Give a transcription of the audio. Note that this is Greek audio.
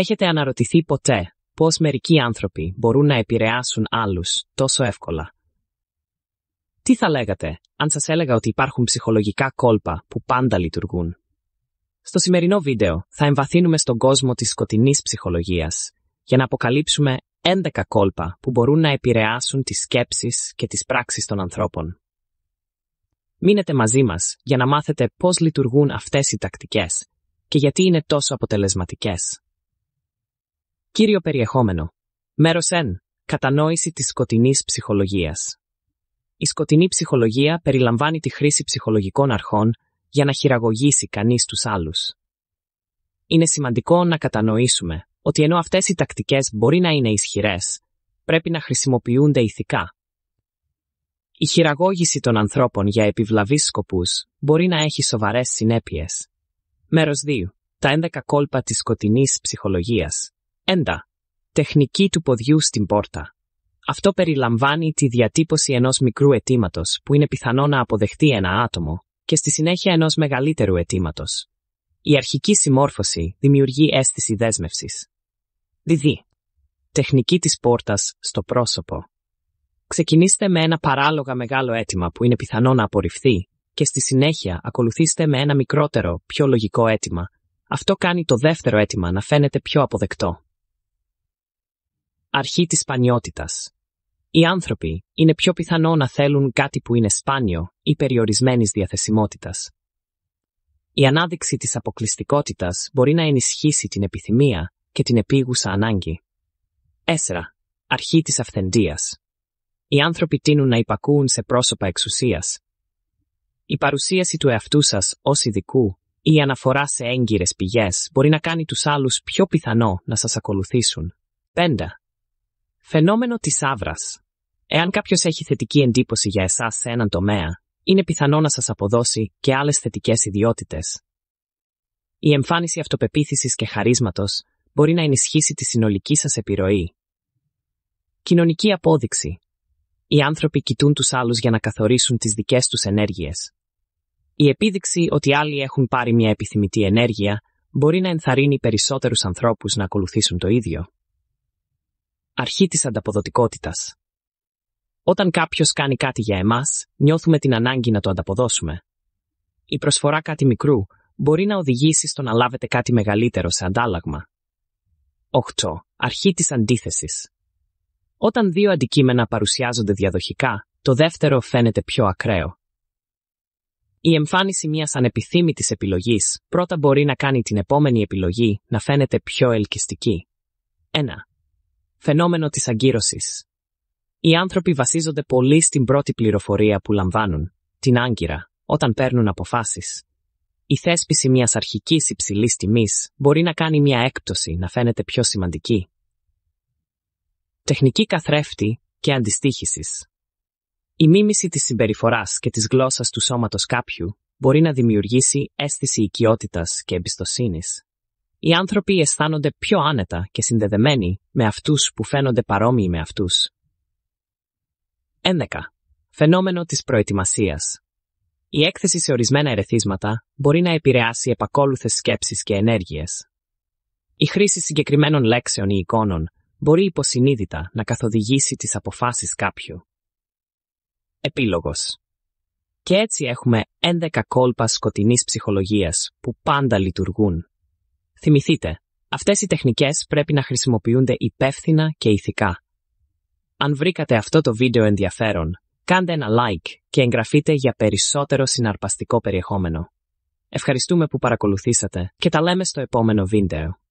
Έχετε αναρωτηθεί ποτέ πώς μερικοί άνθρωποι μπορούν να επηρεάσουν άλλους τόσο εύκολα. Τι θα λέγατε αν σας έλεγα ότι υπάρχουν ψυχολογικά κόλπα που πάντα λειτουργούν. Στο σημερινό βίντεο θα εμβαθύνουμε στον κόσμο της σκοτεινής ψυχολογίας για να αποκαλύψουμε 11 κόλπα που μπορούν να επηρεάσουν τις σκέψεις και τις πράξεις των ανθρώπων. Μείνετε μαζί μας για να μάθετε πώς λειτουργούν αυτές οι τακτικές και γιατί είναι τόσο αποτελεσματικές. Κύριο περιεχόμενο. Μέρος 1. Κατανόηση της σκοτεινής ψυχολογίας. Η σκοτεινή ψυχολογία περιλαμβάνει τη χρήση ψυχολογικών αρχών για να χειραγωγήσει κανείς τους άλλους. Είναι σημαντικό να κατανοήσουμε ότι ενώ αυτές οι τακτικές μπορεί να είναι ισχυρές, πρέπει να χρησιμοποιούνται ηθικά. Η χειραγώγηση των ανθρώπων για επιβλαβή σκοπούς μπορεί να έχει σοβαρές συνέπειες. Μέρος 2. Τα 11 κόλπα της σκοτεινής ψυχολογίας. 1. Τεχνική του ποδιού στην πόρτα. Αυτό περιλαμβάνει τη διατύπωση ενός μικρού αιτήματος που είναι πιθανό να αποδεχτεί ένα άτομο και στη συνέχεια ενός μεγαλύτερου αιτήματος. Η αρχική συμμόρφωση δημιουργεί αίσθηση δέσμευσης. 2. Τεχνική της πόρτας στο πρόσωπο. Ξεκινήστε με ένα παράλογα μεγάλο αίτημα που είναι πιθανό να απορριφθεί και στη συνέχεια ακολουθήστε με ένα μικρότερο, πιο λογικό αίτημα. Αυτό κάνει το δεύτερο αίτημα να φαίνεται πιο αποδεκτό αρχή της σπανιότητας. Οι άνθρωποι είναι πιο πιθανό να θέλουν κάτι που είναι σπάνιο ή περιορισμένης διαθεσιμότητας. Η περιορισμενη διαθεσιμοτητα η αναδειξη της αποκλειστικότητας μπορεί να ενισχύσει την επιθυμία και την επίγουσα ανάγκη. 4. Αρχή της αυθεντίας. Οι άνθρωποι τείνουν να υπακούουν σε πρόσωπα εξουσίας. Η παρουσίαση του εαυτού σας ως ειδικού ή η αναφορά σε έγκυρες πηγές μπορεί να κάνει τους άλλους πιο πιθανό να σας ακολουθήσουν. 5. Φαινόμενο της άβρας. Εάν κάποιος έχει θετική εντύπωση για εσάς σε έναν τομέα, είναι πιθανό να σας αποδώσει και άλλες θετικές ιδιότητες. Η εμφάνιση αυτοπεποίθησης και χαρίσματος μπορεί να ενισχύσει τη συνολική σας επιρροή. Κοινωνική απόδειξη. Οι άνθρωποι κοιτούν τους άλλους για να καθορίσουν τις δικές τους ενέργειες. Η επίδειξη ότι άλλοι έχουν πάρει μια επιθυμητή ενέργεια μπορεί να ενθαρρύνει περισσότερους ανθρώπους να ακολουθήσουν το ίδιο. Αρχή της ανταποδοτικότητας. Όταν κάποιος κάνει κάτι για εμάς, νιώθουμε την ανάγκη να το ανταποδώσουμε. Η προσφορά κάτι μικρού μπορεί να οδηγήσει στο να λάβετε κάτι μεγαλύτερο σε αντάλλαγμα. 8. Αρχή της αντίθεσης. Όταν δύο αντικείμενα παρουσιάζονται διαδοχικά, το δεύτερο φαίνεται πιο ακραίο. Η εμφάνιση μιας ανεπιθύμητης επιλογής πρώτα μπορεί να κάνει την επόμενη επιλογή να φαίνεται πιο ελκυστική. 1 φαινόμενο της αγκύρωσης. Οι άνθρωποι βασίζονται πολύ στην πρώτη πληροφορία που λαμβάνουν, την άγκυρα, όταν παίρνουν αποφάσεις. Η θέσπιση μιας αρχικής υψηλής τιμής μπορεί να κάνει μια έκπτωση να φαίνεται πιο σημαντική. Τεχνική καθρέφτη και αντιστήχησης Η μίμηση της συμπεριφοράς και της γλώσσας του σώματος κάποιου μπορεί να δημιουργήσει αίσθηση οικειότητας και εμπιστοσύνης οι άνθρωποι αισθάνονται πιο άνετα και συνδεδεμένοι με αυτούς που φαίνονται παρόμοιοι με αυτούς. 11. Φαινόμενο της προετοιμασίας. Η έκθεση σε ορισμένα ερεθίσματα μπορεί να επηρεάσει επακόλουθες σκέψεις και ενέργειες. Η χρήση συγκεκριμένων λέξεων ή εικόνων μπορεί υποσυνείδητα να καθοδηγήσει τις αποφάσεις κάποιου. Επίλογος. Και έτσι έχουμε 11 κόλπα σκοτεινής ψυχολογίας που πάντα λειτουργούν Θυμηθείτε, αυτές οι τεχνικές πρέπει να χρησιμοποιούνται υπεύθυνα και ηθικά. Αν βρήκατε αυτό το βίντεο ενδιαφέρον, κάντε ένα like και εγγραφείτε για περισσότερο συναρπαστικό περιεχόμενο. Ευχαριστούμε που παρακολουθήσατε και τα λέμε στο επόμενο βίντεο.